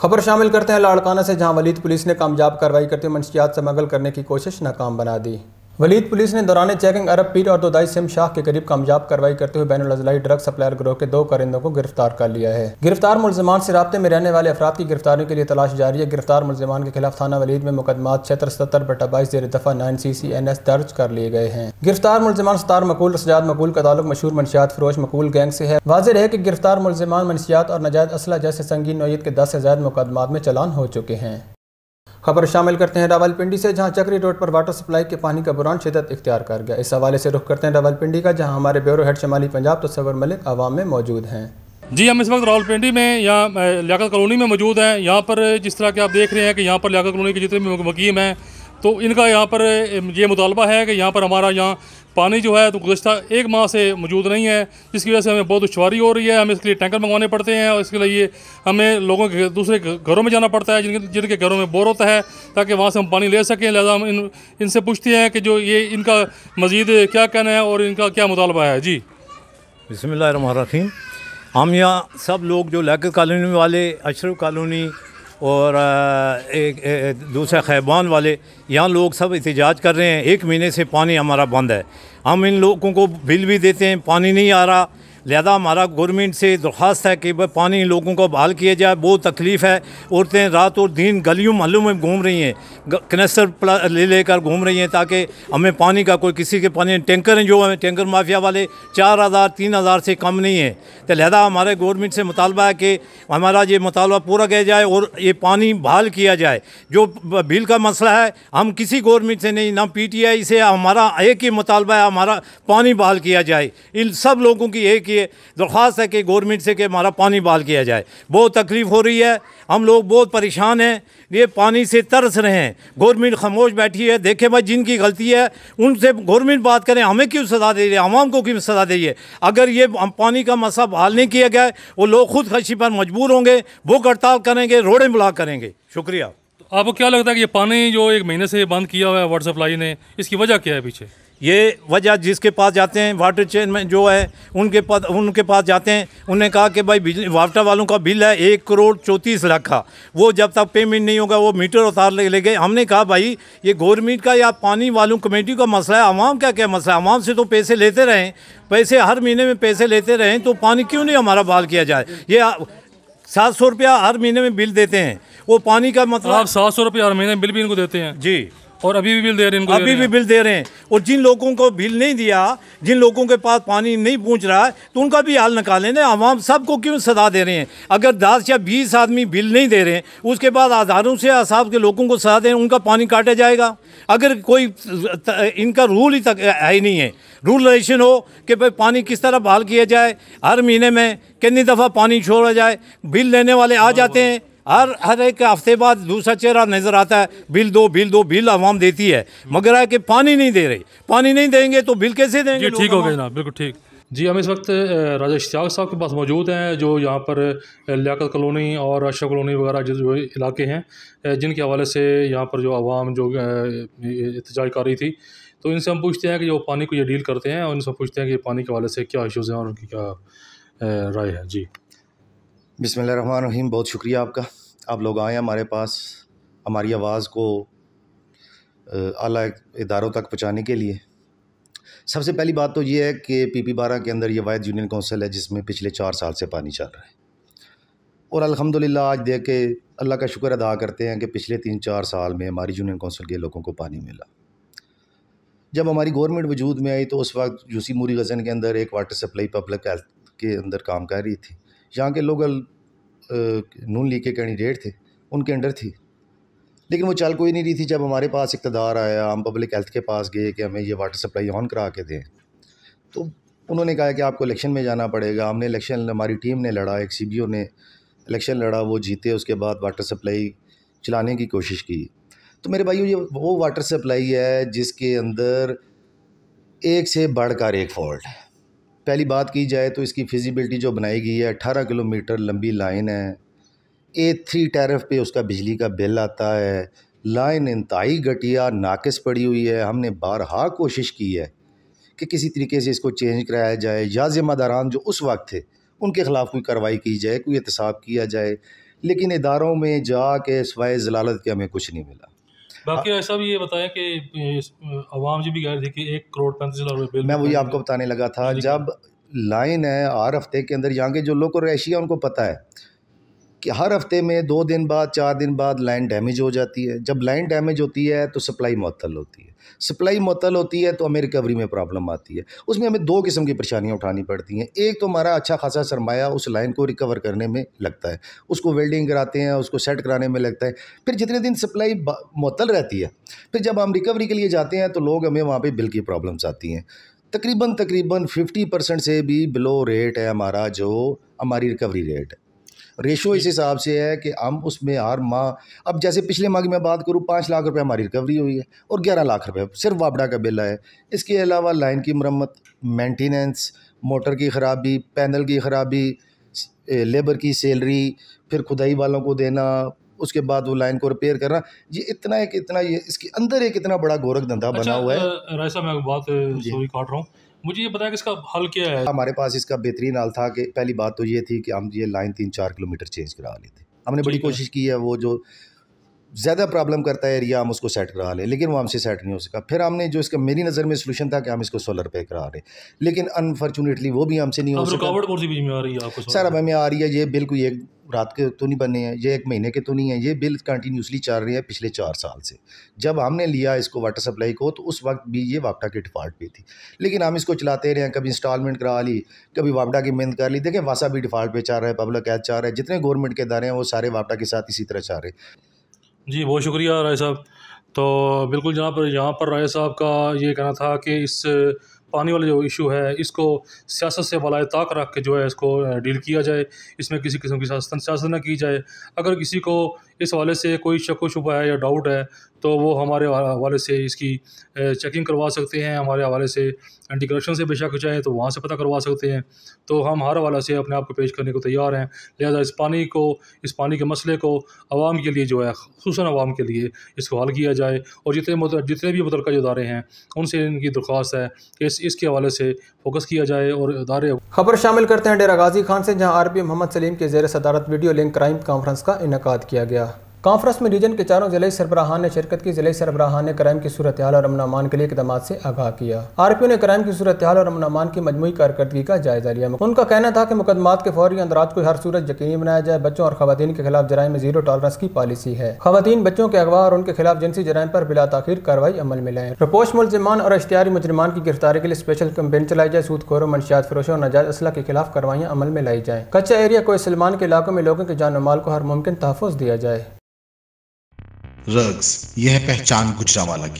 खबर शामिल करते हैं लाड़काना से जहां वलीद पुलिस ने कामयाब कार्रवाई करते हुए से मंगल करने की कोशिश नाकाम बना दी वलीद पुलिस ने दौरान चेकिंग अरब पीर और दोदाई सिम शाह के करीब कामयाब कार्रवाई करते हुए बैन अजलाई ड्रग सप्लायर ग्रोह के दो करिंदों को गिरफ्तार कर लिया है गिरफ्तार मुलजमान से रबते में रहने वाले अफराद की गिरफ्तारी के लिए तलाश जारी है गिरफ्तार मुलजमान के खिलाफ थाना वलीद में मुकदमा छहत्तर सत्तर बटा बाईस जेर दफा nine C C N S दर्ज कर लिए गए हैं गिरफ्तार मुलजमान सतार मकूल सजाद मकूल का ताल्लुक मशहूर मनशियात फरोश मकूल गैंग से है वाजिर है कि गिरफ्तार मुलजमान मनशियात और नजायद असला जैसे संगीन नोयत के दस से ज्यादा मुकदमा में चलान हो चुके हैं खबर शामिल करते हैं रावलपिंडी से जहां चक्री रोड पर वाटर सप्लाई के पानी का बुरान शिदत इख्तियार कर गया इस हवाले से रुख करते हैं रावलपिंडी का जहां हमारे ब्यूरो हेड शमाली पंजाब तस्वर तो मलिक आवाम में मौजूद हैं जी हम इस वक्त रावलपिंडी में या लियात कॉलोनी में मौजूद हैं यहाँ पर जिस तरह के आप देख रहे हैं कि यहाँ पर लियात कॉलोनी के जितने भी वकीम हैं तो इनका यहाँ पर ये मुतालबा है कि यहाँ पर हमारा यहाँ पानी जो है तो गुजशत एक माह से मौजूद नहीं है जिसकी वजह से हमें बहुत दुशारी हो रही है हमें इसके लिए टैंकर मंगवाने पड़ते हैं और इसके लिए हमें लोगों के दूसरे घरों में जाना पड़ता है जिनके जिनके घरों में बोर होता है ताकि वहाँ से हम पानी ले सकें लिहाजा हम इन इनसे पूछते हैं कि जो ये इनका मज़ीद क्या कहना है और इनका क्या मुतालबा है जी बसमीम हम यहाँ सब लोग जो लैक कॉलोनी वाले अशरफ कॉलोनी और एक, एक दूसरे खैबान वाले यहाँ लोग सब एहतजाज कर रहे हैं एक महीने से पानी हमारा बंद है हम इन लोगों को बिल भी देते हैं पानी नहीं आ रहा लिहाजा हमारा गवर्नमेंट से दरख्वास्त है कि पानी लोगों को बहाल किया जाए बहुत तकलीफ़ है औरतें रात और दिन गलियों महलों में घूम रही हैं कनेसर ले लेकर घूम रही हैं ताकि हमें पानी का कोई किसी के पानी टेंकर जो है टेंकर माफिया वाले चार हज़ार तीन हज़ार से कम नहीं है तो लिहाजा हमारे गवर्नमेंट से मुतालबा है कि हमारा ये मुतालबा पूरा किया जाए और ये पानी बहाल किया जाए जो बिल का मसला है हम किसी गवर्नमेंट से नहीं ना पी टी आई से हमारा एक ही मुतालबा है हमारा पानी बहाल किया जाए इन सब लोगों की एक की दरख्वास्त है कि गवर्नमेंट से कि हमारा पानी बहाल किया जाए बहुत तकलीफ़ हो रही है हम लोग बहुत परेशान हैं ये पानी से तरस रहे हैं गवर्नमेंट खामोश बैठी है देखे भाई जिनकी गलती है उनसे गवर्नमेंट बात करें हमें क्यों सजा दे रही है आवाम को क्यों सजा दे रही है अगर ये पानी का मसला बहाल नहीं किया गया वो लोग खुद खशी पर मजबूर होंगे भूख हड़ताल करेंगे रोडें ब्लॉक करेंगे शुक्रिया तो आपको क्या लगता है कि ये पानी जो एक महीने से बंद किया हुआ है वाटर सप्लाई ने इसकी वजह क्या है पीछे ये वजह जिसके पास जाते हैं वाटर चेन में जो है उनके पास उनके पास जाते हैं उन्हें कहा कि भाई बिजली वाटर वालों का बिल है एक करोड़ चौंतीस लाख का वो जब तक पेमेंट नहीं होगा वो मीटर उतार ले, ले गए हमने कहा भाई ये गवर्नमेंट का या पानी वालों कमेटी का मसला है आवाम का क्या मसला है आवाम से तो पैसे लेते रहें पैसे हर महीने में पैसे लेते रहें तो पानी क्यों नहीं हमारा बहाल किया जाए ये सात सौ रुपया हर महीने में बिल देते हैं वो पानी का मतलब आप सात सौ रुपया हर महीने बिल भी इनको देते हैं जी और अभी भी बिल दे रहे हैं अभी भी बिल दे रहे हैं और जिन लोगों को बिल नहीं दिया जिन लोगों के पास पानी नहीं पहुंच रहा है तो उनका भी हाल निकालें ना आवाम सबको क्यों सजा दे रहे हैं अगर दस या बीस आदमी बिल नहीं दे रहे हैं उसके बाद हजारों से असाब के लोगों को सजा दें उनका पानी काटा जाएगा अगर कोई इनका रूल ही तक है ही नहीं है रूल रेशन हो कि भाई पानी किस तरह बहाल किया जाए हर महीने में कितनी दफ़ा पानी छोड़ा जाए बिल लेने वाले आ जाते हैं हर हर एक हफ्ते बाद दूसरा चेहरा नज़र आता है बिल दो बिल दो बिल आवाम देती है मगर है कि पानी नहीं दे रही पानी नहीं देंगे तो बिल कैसे देंगे ठीक हो गए जनाब बिल्कुल ठीक जी हम इस वक्त राजा इश्तियाक साहब के पास मौजूद हैं जो यहाँ पर लियाकत कॉलोनी और आशा कॉलोनी वगैरह जो इलाके हैं जिनके हवाले से यहाँ पर जो आवाम जो इतजाज कर रही थी तो इनसे हम पूछते हैं कि जो पानी को ये डील करते हैं और इनसे पूछते हैं कि पानी के हवाले से क्या इशूज़ हैं और उनकी क्या राय है जी रहीम बहुत शुक्रिया आपका आप लोग आए हमारे पास हमारी आवाज़ को आला इदारों तक पहुँचाने के लिए सबसे पहली बात तो ये है कि पी पी बारह के अंदर ये वायद यूनियन कौंसिल है जिसमें पिछले चार साल से पानी चल रहा है और अलहमदिल्ला आज देख के अल्लाह का शुक्र अदा करते हैं कि पिछले तीन चार साल में हमारी यूनियन कौंसिल के लोगों को पानी मिला जब हमारी गवर्नमेंट वजूद में आई तो उस वक्त यूसी मूरी गजन के अंदर एक वाटर सप्लाई पब्लिक हेल्थ के अंदर काम कर रही थी यहाँ के लोकल नून लीग के कैंडिडेट थे उनके अंडर थी लेकिन वो चल कोई नहीं रही थी जब हमारे पास इकतदार आया हम पब्लिक हेल्थ के पास गए कि हमें ये वाटर सप्लाई ऑन करा के दें तो उन्होंने कहा कि आपको इलेक्शन में जाना पड़ेगा हमने इलेक्शन हमारी टीम ने लड़ा एक सी ने इलेक्शन लड़ा वो जीते उसके बाद वाटर सप्लाई चलाने की कोशिश की तो मेरे भाई ये वो वाटर सप्लाई है जिसके अंदर एक से बढ़कर एक फॉल्ट है पहली बात की जाए तो इसकी फिजिबिलिटी जो बनाई गई है अट्ठारह किलोमीटर लंबी लाइन है ए थ्री टैरफ पे उसका बिजली का बिल आता है लाइन इंतहाई घटिया नाकस पड़ी हुई है हमने बारहा कोशिश की है कि किसी तरीके से इसको चेंज कराया जाए या ज़िम्मेदारान जो उस वक्त थे उनके ख़िलाफ़ कोई कार्रवाई की जाए कोई एहतसाब किया जाए लेकिन इदारों में जा के सवाए जलालत के हमें कुछ नहीं मिला बाकी आ, सब ये बताया कि आवाम जी भी कह रही कि एक करोड़ पैंतीस हज़ार रुपये मैं वही आपको बताने लगा था जब लाइन है हर हफ्ते के अंदर यहाँ के जो लोग रैशिया है उनको पता है कि हर हफ्ते में दो दिन बाद चार दिन बाद लाइन डैमेज हो जाती है जब लाइन डैमेज होती है तो सप्लाई मअतल होती है सप्लाई मतल होती है तो हमें रिकवरी में प्रॉब्लम आती है उसमें हमें दो किस्म की परेशानियाँ उठानी पड़ती हैं एक तो हमारा अच्छा खासा सरमाया उस लाइन को रिकवर करने में लगता है उसको वेल्डिंग कराते हैं उसको सेट कराने में लगता है फिर जितने दिन सप्लाई मतल रहती है फिर जब हम रिकवरी के लिए जाते हैं तो लोग हमें वहाँ पर बिल की प्रॉब्लम्स आती हैं तकरीबन तकरीबन फिफ्टी परसेंट से भी बिलो रेट है हमारा जो हमारी रिकवरी रेट है रेशो इस हिसाब से है कि हम उसमें हर माह अब जैसे पिछले माह की मैं बात करूँ पाँच लाख रुपये हमारी रिकवरी हुई है और ग्यारह लाख रुपये सिर्फ वापड़ा का बिल है इसके अलावा लाइन की मरम्मत मेंटेनेंस मोटर की ख़राबी पैनल की ख़राबी लेबर की सैलरी फिर खुदाई वालों को देना उसके बाद वो लाइन को रिपेयर करना ये इतना एक इतना ये इसके अंदर एक इतना बड़ा गोरख धंधा अच्छा, बना हुआ है मैं बात सॉरी काट रहा हूँ मुझे ये बताया कि इसका हल क्या है हमारे पास इसका बेहतरीन हल था कि पहली बात तो ये थी कि हम ये लाइन तीन चार किलोमीटर चेंज करा लेते हमने बड़ी कोशिश की है वो जो ज़्यादा प्रॉब्लम करता है एरिया हम उसको सेट करा लें लेकिन वो हमसे सेट नहीं हो सका फिर हमने जो इसका मेरी नज़र में सोल्यूशन था कि हम इसको सोलर पे करा लें लेकिन अनफॉर्चुनेटली वो भी हमसे नहीं हो सका रुकावट कौन सी बीच में आ रही है आपको सर अब हमें आ रही है ये बिल कोई एक रात के तो नहीं बने हैं ये एक महीने के तो नहीं है ये बिल कंटिन्यूसली चल रही है पिछले चार साल से जब हमने लिया इसको वाटर सप्लाई को तो उस वक्त भी ये वापटा की डिफ़ाल्ट पे थी लेकिन हम इसको चलाते रहे हैं कभी इंस्टॉलमेंट करा ली कभी वापडा की मेहनत कर ली देखें वासा भी डिफ़ाल्ट पे चाह रहा है पब्लिक कैद चाह रहा है जितने गवर्नमेंट के इदारे हैं वो सारे वापटा के साथ इसी तरह चाह रहे हैं जी बहुत शुक्रिया राय साहब तो बिल्कुल जहाँ पर यहाँ पर राय साहब का ये कहना था कि इस पानी वाला जो इशू है इसको सियासत से बलाए ताक रख के जो है इसको डील किया जाए इसमें किसी किस्म की सियासत ना की जाए अगर किसी को इस वाले से कोई शक शुबा है या डाउट है तो वो हमारे हवाले से इसकी चेकिंग करवा सकते हैं हमारे हवाले से एंटी करप्शन से बेशक चाहें तो वहाँ से पता करवा सकते हैं तो हम हर हवाला से अपने आप को पेश करने को तैयार हैं लिहाजा इस पानी को इस पानी के मसले को आवाम के लिए जो है खूस आवाम के लिए इसको हल किया जाए और जितने जितने भी मुतल अदारे हैं उनसे इनकी दरख्वास्त है कि इस इसके हवाले से फोकस किया जाए और इदारे खबर शामिल करते हैं डेरा गाजी खान से जहाँ आर पी मोहम्मद सलीम के जेर सदारत वीडियो लिंक क्राइम कॉन्फ्रेंस का इनका किया गया कॉन्फ्रेंस में रीजन के चारों जिले सरबराहान ने शिरकत की जिले सरबराहान ने क्राइम की सूरत हाल और अमान के लिए इकदाम से आगाह किया आर पी ओ ने क्राइम की सूरत हाल और अमान की मजमू कारकर्दगी का जायजा लिया उनका कहना था कि मुकदमात के फौरी अंदराज को हर सूरत यकीनी बनाया जाए बच्चों और खातन के खिलाफ जराय में जीरो टॉलरेंस की पॉलिसी है खातन बच्चों के अगवा और उनके खिलाफ जिनसी जराय पर बिला तखिर कार्रवाई अमल में लाए रपोश मुलजमान और अश्तियारी मुजरमान की गिरफ्तारी के लिए स्पेशल कैंपेन चलाई जाए सूदखोरों मनशियात फरोशों और नजायज असला के खिलाफ कार्रवाई अमल में लाई जाए कच्चा एरिया को सलमान के इलाकों में लोगों के जान माल को हर मुमकिन तहफ़ दिया जाए रग्स यह पहचान गुजरावाला की